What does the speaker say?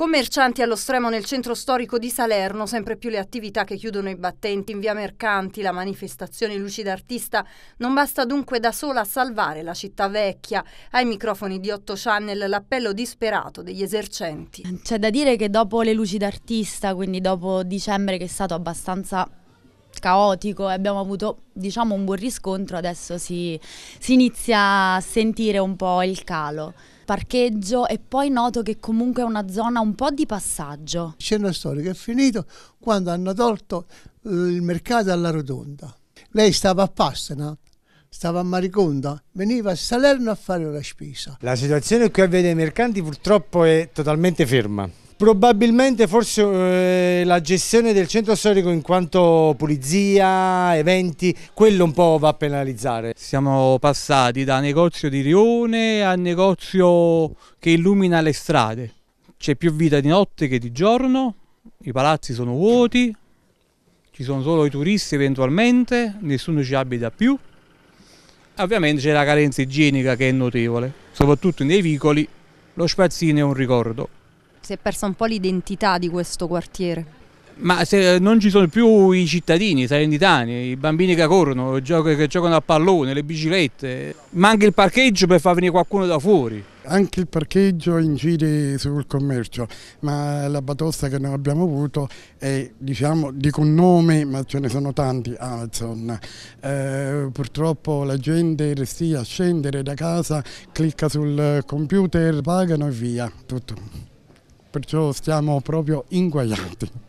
Commercianti allo stremo nel centro storico di Salerno, sempre più le attività che chiudono i battenti in via Mercanti, la manifestazione Lucida Artista non basta dunque da sola a salvare la città vecchia. Ai microfoni di 8 Channel l'appello disperato degli esercenti. C'è da dire che dopo le Lucida Artista, quindi dopo dicembre che è stato abbastanza caotico e abbiamo avuto diciamo un buon riscontro, adesso si, si inizia a sentire un po' il calo parcheggio e poi noto che comunque è una zona un po' di passaggio. Il cenno storico è finito quando hanno tolto eh, il mercato alla rotonda. Lei stava a Passena, stava a Mariconda, veniva a Salerno a fare la spesa. La situazione qui a Via i Mercanti purtroppo è totalmente ferma. Probabilmente forse eh, la gestione del centro storico in quanto pulizia, eventi, quello un po' va a penalizzare. Siamo passati da negozio di rione a negozio che illumina le strade. C'è più vita di notte che di giorno, i palazzi sono vuoti, ci sono solo i turisti eventualmente, nessuno ci abita più. Ovviamente c'è la carenza igienica che è notevole, soprattutto nei vicoli lo spazzino è un ricordo si è persa un po' l'identità di questo quartiere. Ma se eh, non ci sono più i cittadini, i salenditani, i bambini che corrono, che giocano a pallone, le biciclette, manca il parcheggio per far venire qualcuno da fuori. Anche il parcheggio incide sul commercio, ma la batosta che noi abbiamo avuto è, diciamo, dico un nome, ma ce ne sono tanti, Amazon. Eh, purtroppo la gente restia a scendere da casa, clicca sul computer, pagano e via, tutto perciò stiamo proprio inguaiati.